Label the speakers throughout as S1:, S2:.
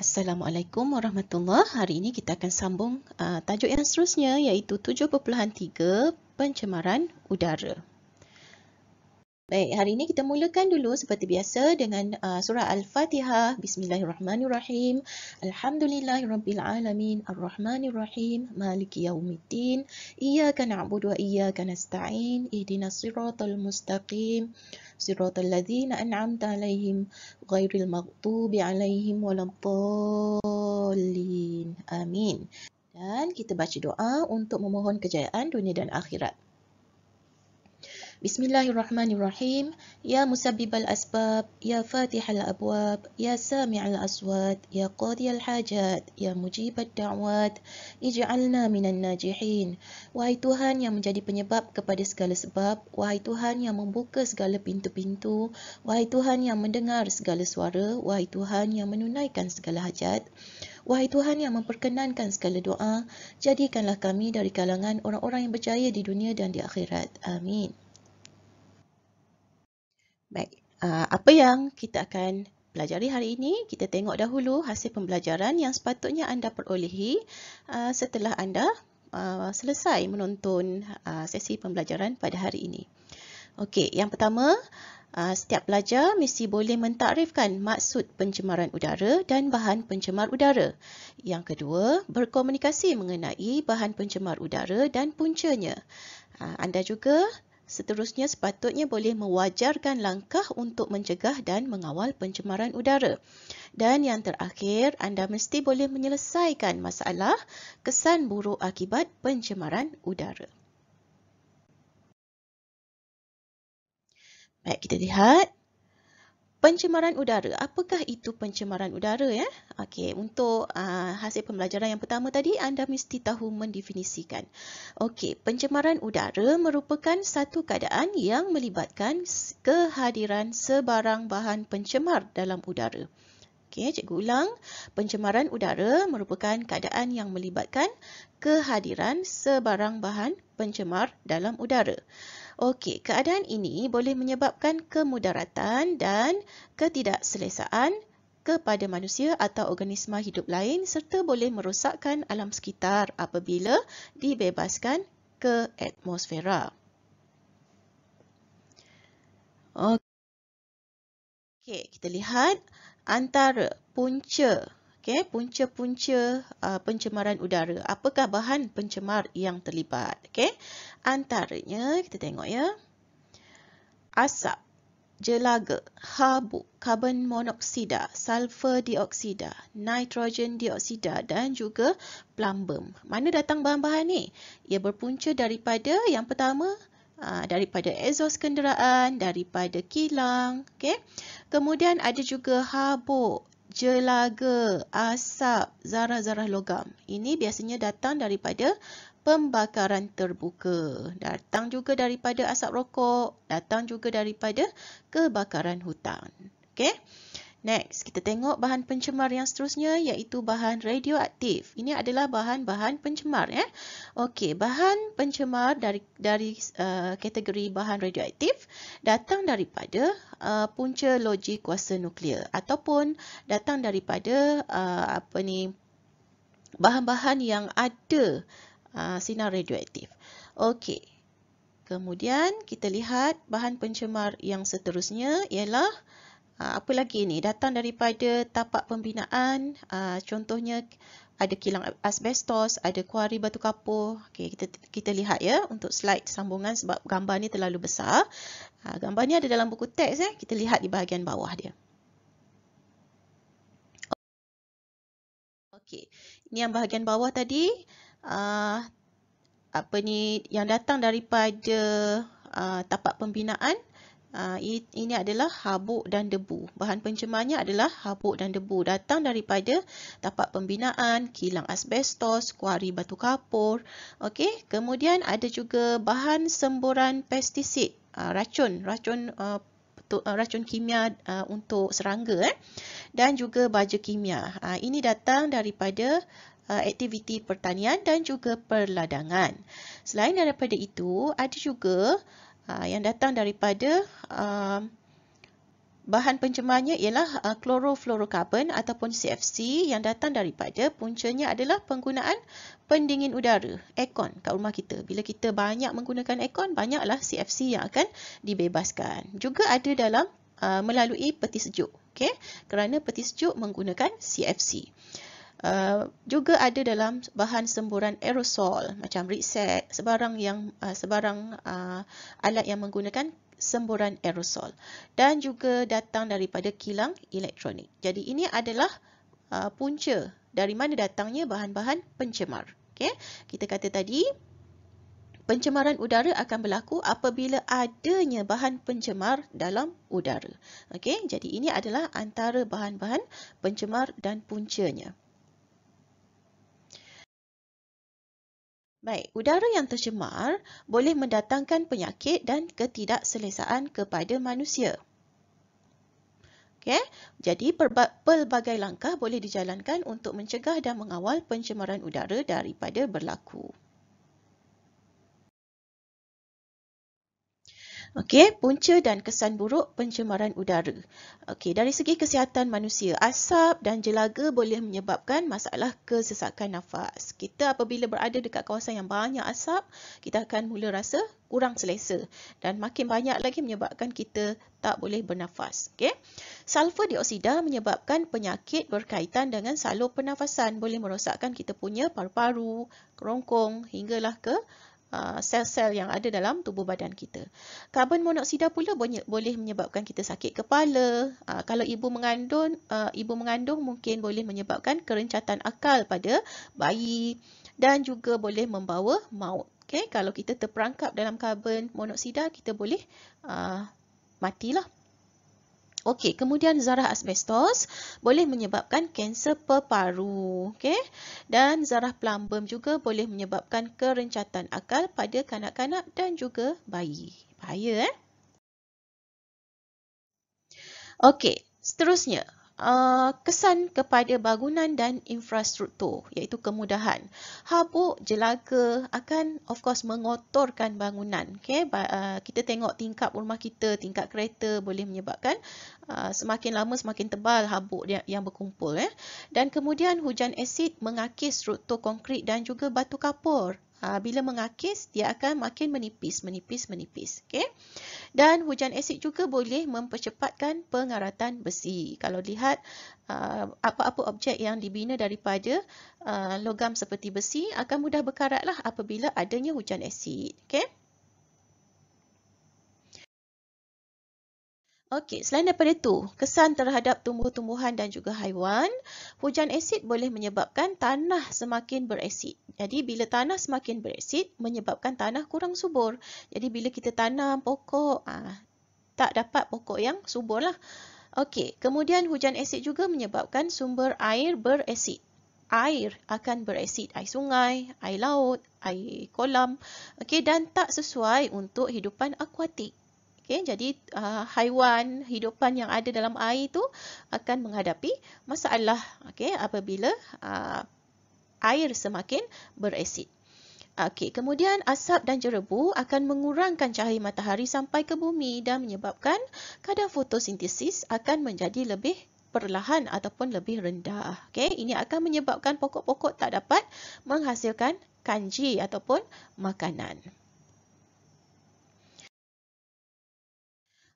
S1: Assalamualaikum warahmatullahi Hari ini kita akan sambung uh, tajuk yang seterusnya iaitu 7.3 pencemaran udara. Baik, hari ini kita mulakan dulu seperti biasa dengan uh, surah Al-Fatihah. Bismillahirrahmanirrahim. Alhamdulillahirrabbilalamin. Ar-Rahmanirrahim. Maliki yaumitin. Iyaka na'budu wa iyaka nasta'in. Ihdina siratul mustaqim. Siratul ladhina an'amta alaihim. Ghairil maghtubi alaihim walabdallin. Amin. Dan kita baca doa untuk memohon kejayaan dunia dan akhirat. Bismillahirrahmanirrahim. Ya al asbab, ya al abwab, ya al aswad, ya qadi al hajat, ya mujib al da'wat, ij'alna minan najihin. Wahai Tuhan yang menjadi penyebab kepada segala sebab, wahai Tuhan yang membuka segala pintu-pintu, wahai Tuhan yang mendengar segala suara, wahai Tuhan yang menunaikan segala hajat. Wahai Tuhan yang memperkenankan segala doa, jadikanlah kami dari kalangan orang-orang yang berjaya di dunia dan di akhirat. Amin. Baik, ah, apa yang kita akan pelajari hari ini, kita tengok dahulu hasil pembelajaran yang sepatutnya anda perolehi ah, setelah anda ah, selesai menonton sesi pembelajaran pada hari ini. Okey, yang pertama, setiap pelajar mesti boleh mentakrifkan maksud pencemaran udara dan bahan pencemar udara. Yang kedua, berkomunikasi mengenai bahan pencemar udara dan puncanya. Anda juga seterusnya sepatutnya boleh mewajarkan langkah untuk mencegah dan mengawal pencemaran udara. Dan yang terakhir, anda mesti boleh menyelesaikan masalah kesan buruk akibat pencemaran udara. Baik, kita lihat. Pencemaran udara. Apakah itu pencemaran udara? Ya? Okey, untuk uh, hasil pembelajaran yang pertama tadi, anda mesti tahu mendefinisikan. Okey, pencemaran udara merupakan satu keadaan yang melibatkan kehadiran sebarang bahan pencemar dalam udara. Okey, cikgu ulang. Pencemaran udara merupakan keadaan yang melibatkan kehadiran sebarang bahan pencemar dalam udara. Okey, keadaan ini boleh menyebabkan kemudaratan dan ketidakselesaan kepada manusia atau organisma hidup lain serta boleh merosakkan alam sekitar apabila dibebaskan ke atmosfera. Okey, kita lihat antara punca Okey, punca-punca uh, pencemaran udara. Apakah bahan pencemar yang terlibat? Okey. Antaranya kita tengok ya. Asap, jelaga, habuk, karbon monoksida, sulfur dioksida, nitrogen dioksida dan juga plumbum. Mana datang bahan-bahan ni? Ia berpunca daripada yang pertama uh, daripada exhaust kenderaan, daripada kilang, okay? kemudian ada juga habuk jelaga, asap, zarah-zarah logam. Ini biasanya datang daripada pembakaran terbuka. Datang juga daripada asap rokok, datang juga daripada kebakaran hutan. Okey? Next, kita tengok bahan pencemar yang seterusnya iaitu bahan radioaktif. Ini adalah bahan-bahan pencemar. ya? Okey, bahan pencemar dari dari uh, kategori bahan radioaktif datang daripada uh, punca logik kuasa nuklear ataupun datang daripada uh, apa ni bahan-bahan yang ada uh, sinar radioaktif. Okey. Kemudian kita lihat bahan pencemar yang seterusnya ialah uh, Ah, apa lagi ini Datang daripada tapak pembinaan, ah, contohnya ada kilang asbestos, ada kuari batu kapur. Okay, kita kita lihat ya untuk slide sambungan sebab gambar ni terlalu besar. Ah, gambar ni ada dalam buku teks eh. Kita lihat di bahagian bawah dia. Okay, Ini yang bahagian bawah tadi apa ni yang datang daripada tapak pembinaan Ah, ini adalah habuk dan debu. Bahan pencemarnya adalah habuk dan debu datang daripada tapak pembinaan, kilang asbestos, kuari batu kapur. Okey, kemudian ada juga bahan semburan pestisid, ah, racun, racun ah, racun kimia untuk serangga eh. dan juga baja kimia. Ini datang daripada aktiviti pertanian dan juga perladangan. Selain daripada itu, ada juga Ha, yang datang daripada uh, bahan pencemarnya ialah klorofluorokarbon uh, ataupun CFC yang datang daripada puncanya adalah penggunaan pendingin udara, aircon kat rumah kita. Bila kita banyak menggunakan aircon, banyaklah CFC yang akan dibebaskan. Juga ada dalam uh, melalui peti sejuk. Okay? Kerana peti sejuk menggunakan CFC. CFC. Uh, juga ada dalam bahan semburan aerosol macam reset sebarang yang uh, sebarang uh, alat yang menggunakan semburan aerosol dan juga datang daripada kilang elektronik. Jadi ini adalah uh, punca dari mana datangnya bahan-bahan pencemar. Okey. Kita kata tadi pencemaran udara akan berlaku apabila adanya bahan pencemar dalam udara. Okey. Jadi ini adalah antara bahan-bahan pencemar dan puncanya. Baik, udara yang tercemar boleh mendatangkan penyakit dan ketidakselesaan kepada manusia. Okay. Jadi, pelbagai langkah boleh dijalankan untuk mencegah dan mengawal pencemaran udara daripada berlaku. Okey, punca dan kesan buruk pencemaran udara. Okey, dari segi kesihatan manusia, asap dan jelaga boleh menyebabkan masalah kesesakan nafas. Kita apabila berada dekat kawasan yang banyak asap, kita akan mula rasa kurang selesa dan makin banyak lagi menyebabkan kita tak boleh bernafas. Okey. Sulfur dioksida menyebabkan penyakit berkaitan dengan salur pernafasan, boleh merosakkan kita punya paru-paru, kerongkong hinggalah ke Uh, sel-sel yang ada dalam tubuh badan kita. Karbon monoksida pula boleh menyebabkan kita sakit kepala. Uh, kalau ibu mengandung, uh, ibu mengandung mungkin boleh menyebabkan kerencatan akal pada bayi dan juga boleh membawa maut. Okay, kalau kita terperangkap dalam karbon monoksida, kita boleh uh, matilah. Okey, kemudian zarah asbestos boleh menyebabkan kanser peparu, okey? Dan zarah plumbum juga boleh menyebabkan kerencatan akal pada kanak-kanak dan juga bayi. Bahaya eh? Okey, seterusnya, Uh, kesan kepada bangunan dan infrastruktur iaitu kemudahan. Habuk jelaga akan of course mengotorkan bangunan. Okay? Uh, kita tengok tingkap rumah kita, tingkap kereta boleh menyebabkan uh, semakin lama semakin tebal habuk yang berkumpul. Eh? Dan kemudian hujan asid mengakis struktur konkrit dan juga batu kapur Ah, bila mengakis, dia akan makin menipis, menipis, menipis. Okay? Dan hujan asid juga boleh mempercepatkan pengaratan besi. Kalau lihat ah, apa-apa objek yang dibina daripada ah, logam seperti besi akan mudah berkaratlah apabila adanya hujan asid. Okay? Okey, selain daripada itu, kesan terhadap tumbuh-tumbuhan dan juga haiwan, hujan asid boleh menyebabkan tanah semakin berasid. Jadi, bila tanah semakin berasid, menyebabkan tanah kurang subur. Jadi, bila kita tanam pokok, ah, tak dapat pokok yang subur lah. Okey, kemudian hujan asid juga menyebabkan sumber air berasid. Air akan berasid, air sungai, air laut, air kolam, okey, dan tak sesuai untuk hidupan akuatik. Okay, jadi uh, haiwan hidupan yang ada dalam air itu akan menghadapi masalah okay, apabila uh, air semakin berasid. Okay, kemudian asap dan jerebu akan mengurangkan cahaya matahari sampai ke bumi dan menyebabkan kadar fotosintesis akan menjadi lebih perlahan ataupun lebih rendah. Okay, ini akan menyebabkan pokok-pokok tak dapat menghasilkan kanji ataupun makanan.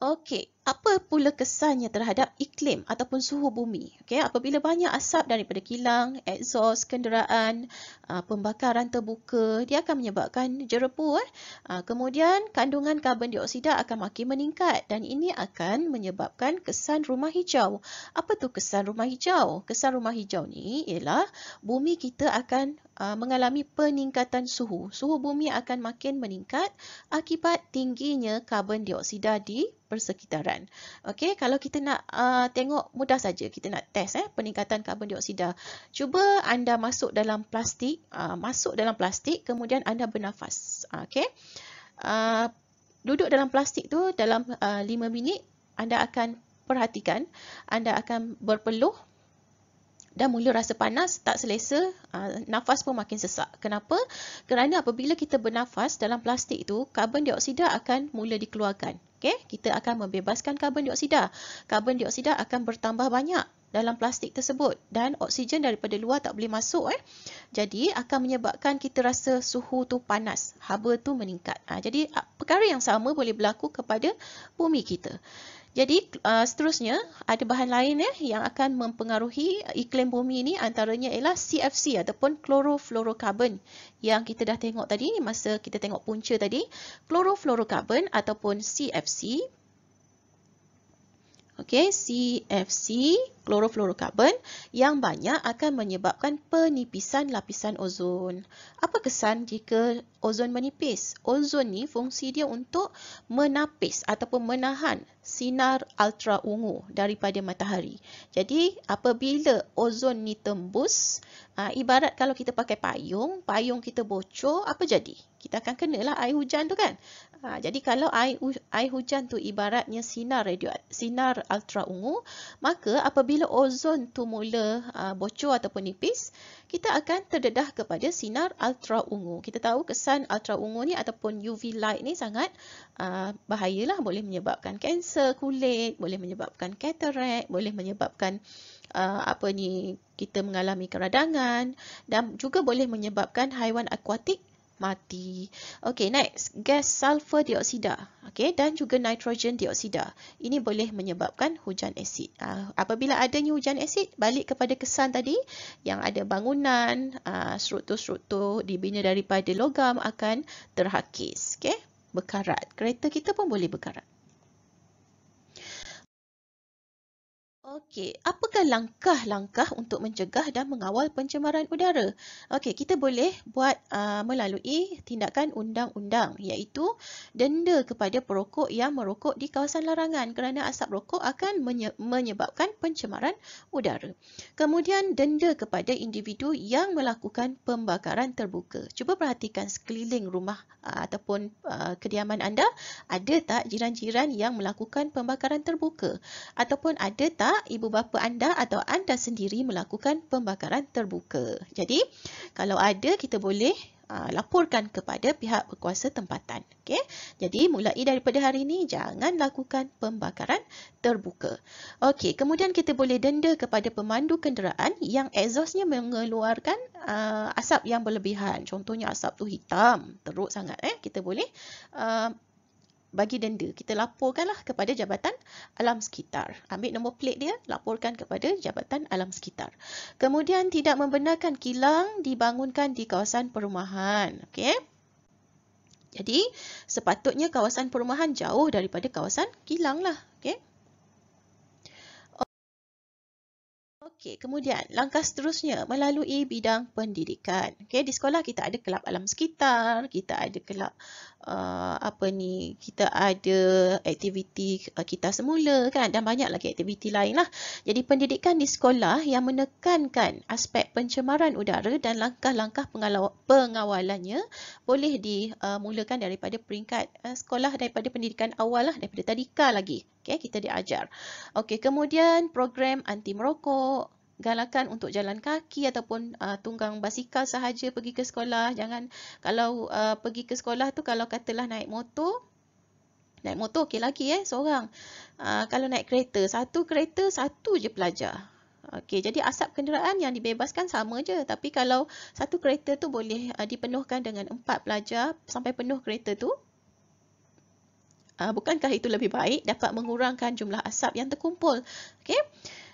S1: Okay apa pula kesannya terhadap iklim ataupun suhu bumi? Okay, apabila banyak asap daripada kilang, exhaust, kenderaan, ah, pembakaran terbuka, dia akan menyebabkan jerebu. Ah, kemudian, kandungan karbon dioksida akan makin meningkat dan ini akan menyebabkan kesan rumah hijau. Apa tu kesan rumah hijau? Kesan rumah hijau ni ialah bumi kita akan ah, mengalami peningkatan suhu. Suhu bumi akan makin meningkat akibat tingginya karbon dioksida di persekitaran kan. Okey, kalau kita nak uh, tengok mudah saja, kita nak test eh peningkatan karbon dioksida. Cuba anda masuk dalam plastik, uh, masuk dalam plastik kemudian anda bernafas. Uh, okey. Uh, duduk dalam plastik tu dalam uh, 5 minit anda akan perhatikan, anda akan berpeluh dan mula rasa panas, tak selesa, uh, nafas pun makin sesak. Kenapa? Kerana apabila kita bernafas dalam plastik itu, karbon dioksida akan mula dikeluarkan. Okay? Kita akan membebaskan karbon dioksida. Karbon dioksida akan bertambah banyak dalam plastik tersebut dan oksigen daripada luar tak boleh masuk. Eh? Jadi akan menyebabkan kita rasa suhu tu panas, haba tu meningkat. Ha, jadi perkara yang sama boleh berlaku kepada bumi kita. Jadi uh, seterusnya ada bahan lain eh, yang akan mempengaruhi iklim bumi ini antaranya ialah CFC ataupun klorofluorokarbon yang kita dah tengok tadi ni masa kita tengok punca tadi klorofluorokarbon ataupun CFC. Okey, CFC klorofluorokarbon yang banyak akan menyebabkan penipisan lapisan ozon. Apa kesan jika ozon menipis? Ozon ni fungsi dia untuk menapis ataupun menahan sinar ultra ungu daripada matahari. Jadi apabila ozon ni tembus, ha, ibarat kalau kita pakai payung, payung kita bocor, apa jadi? Kita akan kenalah air hujan tu kan? Ha, jadi kalau air, air hujan tu ibaratnya sinar radio sinar ultra ungu, maka apabila apabila ozon tu mula uh, ah, bocor ataupun nipis, kita akan terdedah kepada sinar ultraungu. Kita tahu kesan ultraungu ni ataupun UV light ni sangat uh, bahayalah. Boleh menyebabkan kanser kulit, boleh menyebabkan katarak, boleh menyebabkan uh, apa ni kita mengalami keradangan dan juga boleh menyebabkan haiwan akuatik mati. Okey, next, gas sulfur dioksida. Okey, dan juga nitrogen dioksida. Ini boleh menyebabkan hujan asid. Uh, apabila adanya hujan asid, balik kepada kesan tadi yang ada bangunan, ah, struktur-struktur dibina daripada logam akan terhakis, okey? Berkarat. Kereta kita pun boleh berkarat. Okey, apakah langkah-langkah untuk mencegah dan mengawal pencemaran udara? Okey, kita boleh buat uh, melalui tindakan undang-undang iaitu denda kepada perokok yang merokok di kawasan larangan kerana asap rokok akan menye- menyebabkan pencemaran udara. Kemudian denda kepada individu yang melakukan pembakaran terbuka. Cuba perhatikan sekeliling rumah uh, ataupun uh, kediaman anda, ada tak jiran-jiran yang melakukan pembakaran terbuka ataupun ada tak ibu bapa anda atau anda sendiri melakukan pembakaran terbuka. Jadi, kalau ada kita boleh uh, laporkan kepada pihak berkuasa tempatan. Okay? Jadi, mulai daripada hari ini, jangan lakukan pembakaran terbuka. Okey, kemudian kita boleh denda kepada pemandu kenderaan yang exhaustnya mengeluarkan uh, asap yang berlebihan. Contohnya asap tu hitam, teruk sangat. Eh? Kita boleh uh, bagi denda. Kita laporkanlah kepada Jabatan Alam Sekitar. Ambil nombor plate dia, laporkan kepada Jabatan Alam Sekitar. Kemudian tidak membenarkan kilang dibangunkan di kawasan perumahan. Okey. Jadi, sepatutnya kawasan perumahan jauh daripada kawasan kilang lah. Okey. Okey, kemudian langkah seterusnya melalui bidang pendidikan. Okey, di sekolah kita ada kelab alam sekitar, kita ada kelab uh, apa ni, kita ada aktiviti uh, kita semula kan dan banyak lagi aktiviti lain lah. Jadi pendidikan di sekolah yang menekankan aspek pencemaran udara dan langkah-langkah pengawalannya boleh dimulakan uh, daripada peringkat uh, sekolah daripada pendidikan awal lah, daripada tadika lagi. Okay, kita diajar. Okey, kemudian program anti merokok, galakan untuk jalan kaki ataupun uh, tunggang basikal sahaja pergi ke sekolah. Jangan kalau uh, pergi ke sekolah tu kalau katalah naik motor, naik motor okey lagi eh seorang. Uh, kalau naik kereta, satu kereta satu je pelajar. Okey, jadi asap kenderaan yang dibebaskan sama je. Tapi kalau satu kereta tu boleh uh, dipenuhkan dengan empat pelajar sampai penuh kereta tu, Uh, bukankah itu lebih baik dapat mengurangkan jumlah asap yang terkumpul. Okay?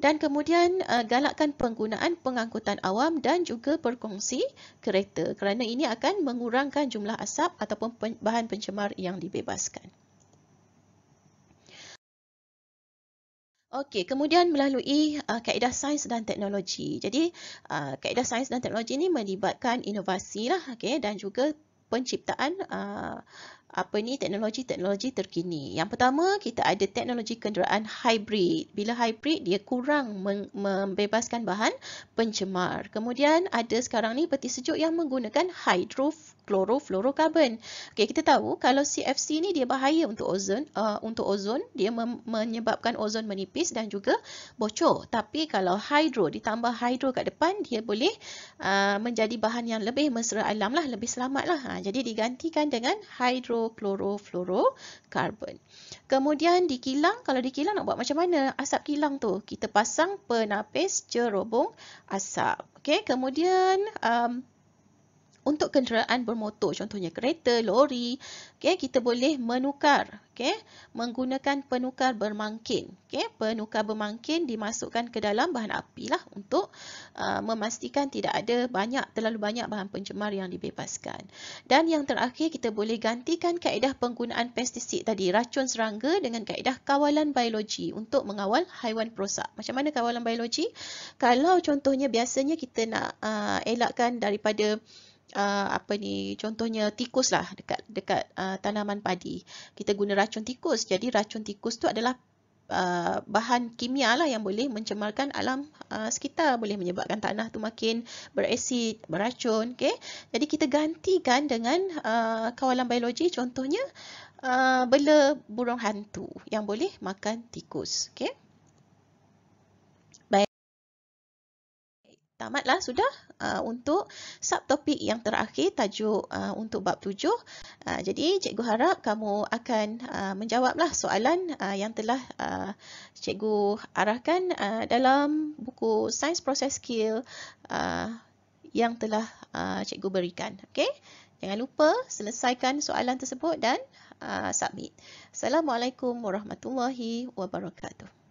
S1: Dan kemudian uh, galakkan penggunaan pengangkutan awam dan juga perkongsi kereta kerana ini akan mengurangkan jumlah asap ataupun pen bahan pencemar yang dibebaskan. Okey, kemudian melalui uh, kaedah sains dan teknologi. Jadi, uh, kaedah sains dan teknologi ini melibatkan inovasi lah, okay, dan juga penciptaan uh, apa ni teknologi-teknologi terkini. Yang pertama kita ada teknologi kenderaan hybrid. Bila hybrid dia kurang membebaskan bahan pencemar. Kemudian ada sekarang ni peti sejuk yang menggunakan hydro klorofluorokarbon. Okey, kita tahu kalau CFC ni dia bahaya untuk ozon, uh, untuk ozon, dia menyebabkan ozon menipis dan juga bocor. Tapi kalau hidro ditambah hidro kat depan, dia boleh uh, menjadi bahan yang lebih mesra alam lah, lebih selamat lah. Ha, jadi digantikan dengan hidrokloroflorokarbon. Kemudian di kilang, kalau di kilang nak buat macam mana asap kilang tu? Kita pasang penapis cerobong asap. Okey, kemudian um, untuk kenderaan bermotor contohnya kereta, lori, okey kita boleh menukar, okey menggunakan penukar bermangkin. Okey, penukar bermangkin dimasukkan ke dalam bahan apilah untuk uh, memastikan tidak ada banyak terlalu banyak bahan pencemar yang dibebaskan. Dan yang terakhir kita boleh gantikan kaedah penggunaan pestisid tadi racun serangga dengan kaedah kawalan biologi untuk mengawal haiwan perosak. Macam mana kawalan biologi? Kalau contohnya biasanya kita nak uh, elakkan daripada uh, apa ni contohnya tikus lah dekat dekat uh, tanaman padi kita guna racun tikus jadi racun tikus tu adalah Uh, bahan kimia lah yang boleh mencemarkan alam uh, sekitar boleh menyebabkan tanah tu makin berasid, beracun okay? jadi kita gantikan dengan uh, kawalan biologi contohnya uh, bela burung hantu yang boleh makan tikus okay? tamatlah sudah uh, untuk subtopik yang terakhir tajuk uh, untuk bab tujuh. Ah, jadi cikgu harap kamu akan uh, menjawablah soalan uh, yang telah uh, cikgu arahkan uh, dalam buku Science Process Skill uh, yang telah uh, cikgu berikan. Okay? Jangan lupa selesaikan soalan tersebut dan uh, submit. Assalamualaikum warahmatullahi wabarakatuh.